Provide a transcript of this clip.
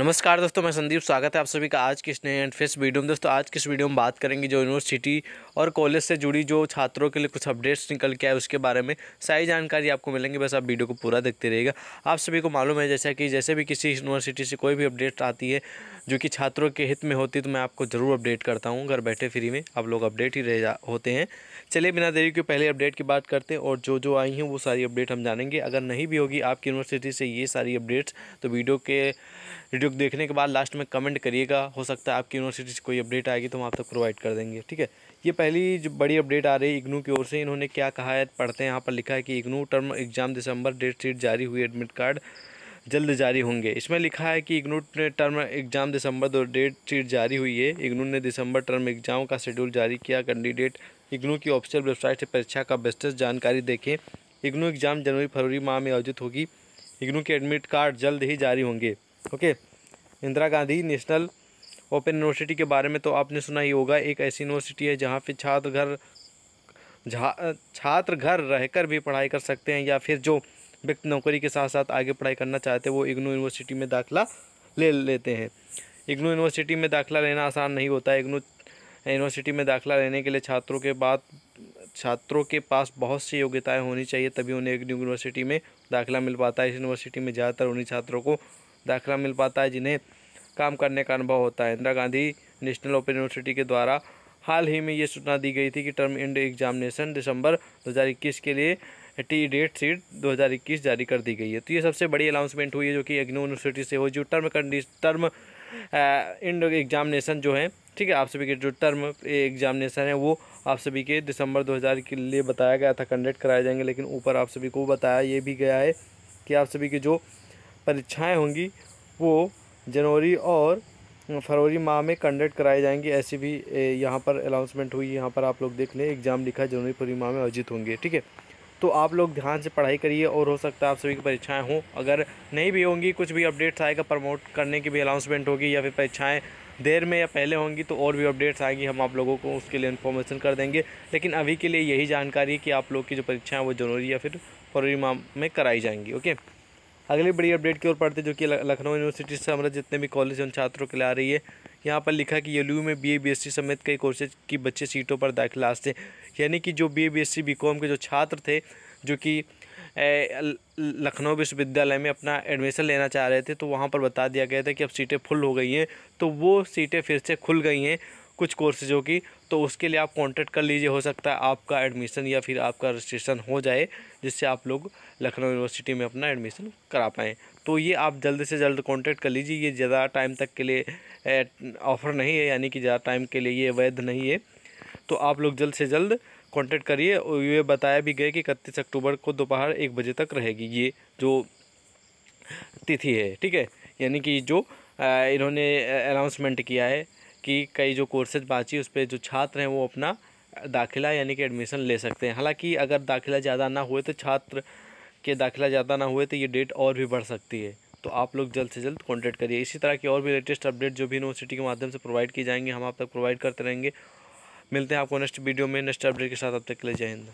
नमस्कार दोस्तों मैं संदीप स्वागत है आप सभी का आज किस नए एंड फेस वीडियो में दोस्तों आज किस वीडियो में बात करेंगे जो यूनिवर्सिटी और कॉलेज से जुड़ी जो छात्रों के लिए कुछ अपडेट्स निकल के आए उसके बारे में सारी जानकारी आपको मिलेंगी बस आप वीडियो को पूरा देखते रहेगा आप सभी को मालूम है जैसा कि जैसे भी किसी यूनिवर्सिटी से कोई भी अपडेट आती है जो कि छात्रों के हित में होती तो मैं आपको ज़रूर अपडेट करता हूँ घर बैठे फ्री में आप लोग अपडेट ही रह होते हैं चलिए बिना देरी के पहले अपडेट की बात करते हैं और जो जो आई हैं वो सारी अपडेट हम जानेंगे अगर नहीं भी होगी आपकी यूनिवर्सिटी से ये सारी अपडेट्स तो वीडियो के वीडियो देखने के बाद लास्ट में कमेंट करिएगा हो सकता है आपकी यूनिवर्सिटी से कोई अपडेट आएगी तो हम आप तक प्रोवाइड कर देंगे ठीक है ये पहली जो बड़ी अपडेट आ रही है इग्नू की ओर से इन्होंने क्या कहा है पढ़ते हैं यहाँ पर लिखा है कि IGNOU term exam December date sheet जारी हुई एडमिट कार्ड जल्द जारी होंगे इसमें लिखा है कि इग्नू ने टर्म एग्ज़ाम दिसंबर दो डेट शीट जारी हुई है इग्नू ने दिसंबर टर्म एग्ज़ाम का शेड्यूल जारी किया कैंडिडेट इग्नू की ऑफिशियल वेबसाइट से परीक्षा का विस्तृत जानकारी देखें इग्नू एग्ज़ाम जनवरी फरवरी माह में आयोजित होगी इग्नू के एडमिट कार्ड जल्द ही जारी होंगे okay Indira Gandhi national open university के बारे में तो आपने सुना ही होगा एक ऐसी यूनिवर्सिटी है जहाँ पर छात्र घर छात्र घर रहकर भी पढ़ाई कर सकते हैं या फिर जो व्यक्ति नौकरी के साथ साथ आगे पढ़ाई करना चाहते हैं वो इग्नू यूनिवर्सिटी में दाखिला ले लेते हैं इग्नू यूनिवर्सिटी में दाखिला लेना आसान नहीं होता है इग्नू यूनिवर्सिटी में दाखिला लेने के लिए छात्रों के बाद छात्रों के पास बहुत सी योग्यताएं होनी चाहिए तभी उन्हें एक यूनिवर्सिटी में दाखिला मिल पाता है इस यूनिवर्सिटी में ज़्यादातर उन्हीं छात्रों को दाखिला मिल पाता है जिन्हें काम करने का अनुभव होता है Indira Gandhi national open university के द्वारा हाल ही में ये सूचना दी गई थी कि टर्म इंड एग्जामिनेशन दिसंबर 2021 के लिए डेट सीट 2021 जारी कर दी गई है तो ये सबसे बड़ी अनाउंसमेंट हुई है जो कि अग्नो यूनिवर्सिटी से हो जो टर्म कंडी टर्म इंड एग्जामिनेशन जो है ठीक है आप सभी के जो टर्म एग्जामिनेशन है वो आप सभी के दिसंबर 2000 के लिए बताया गया था कंडक्ट कराए जाएंगे लेकिन ऊपर आप सभी को बताया ये भी गया है कि आप सभी की जो परीक्षाएँ होंगी वो जनवरी और फरवरी माह में कंडक्ट कराए जाएंगे ऐसी भी यहाँ पर अनाउंसमेंट हुई यहाँ पर आप लोग देख लें एग्ज़ाम लिखा जनवरी फरवरी माह में आयोजित होंगे ठीक है तो आप लोग ध्यान से पढ़ाई करिए और हो सकता है आप सभी की परीक्षाएँ हों अगर नहीं भी होंगी कुछ भी अपडेट्स आएगा प्रमोट करने की भी अनाउंसमेंट होगी या फिर परीक्षाएँ देर में या पहले होंगी तो और भी अपडेट्स आएंगी हम आप लोगों को उसके लिए इन्फॉर्मेशन कर देंगे लेकिन अभी के लिए यही जानकारी है कि आप लोग की जो परीक्षाएँ वो जनवरी या फिर फरवरी माह में कराई जाएंगी ओके अगली बड़ी अपडेट की ओर पढ़ते जो कि लखनऊ यूनिवर्सिटी से हमारे जितने भी कॉलेज उन छात्रों के लिए आ रही है यहाँ पर लिखा कि यलू में बी ए बी समेत कई कोर्सेज की बच्चे सीटों पर दाखिला थे यानी कि जो बी ए बी एस के जो छात्र थे जो कि लखनऊ विश्वविद्यालय में अपना एडमिशन लेना चाह रहे थे तो वहाँ पर बता दिया गया था कि अब सीटें फुल हो गई हैं तो वो सीटें फिर से खुल गई हैं कुछ कोर्सेज़ों की तो उसके लिए आप कांटेक्ट कर लीजिए हो सकता है आपका एडमिशन या फिर आपका रजिस्ट्रेशन हो जाए जिससे आप लोग लखनऊ यूनिवर्सिटी में अपना एडमिशन करा पाएँ तो ये आप जल्द से जल्द कांटेक्ट कर लीजिए ये ज़्यादा टाइम तक के लिए ऑफ़र नहीं है यानी कि ज़्यादा टाइम के लिए ये वैध नहीं है तो आप लोग जल्द से जल्द कॉन्टैक्ट करिए और ये बताया भी गया कि इकतीस अक्टूबर को दोपहर एक बजे तक रहेगी ये जो तिथि है ठीक है यानी कि जो इन्होंने अनाउंसमेंट किया है कि कई जो कोर्सेज बाची उस पर जो छात्र हैं वो अपना दाखिला यानी कि एडमिशन ले सकते हैं हालांकि अगर दाखिला ज़्यादा ना हुए तो छात्र के दाखिला ज़्यादा ना हुए तो ये डेट और भी बढ़ सकती है तो आप लोग जल्द से जल्द कॉन्टैक्ट करिए इसी तरह की और भी लेटेस्ट अपडेट जो भी यूनिवर्सिटी के माध्यम से प्रोवाइड की जाएंगी हम आप तक प्रोवाइड करते रहेंगे मिलते हैं आपको नेक्स्ट वीडियो में नेक्स्ट अपडेट के साथ अब तक के लिए जय हिंद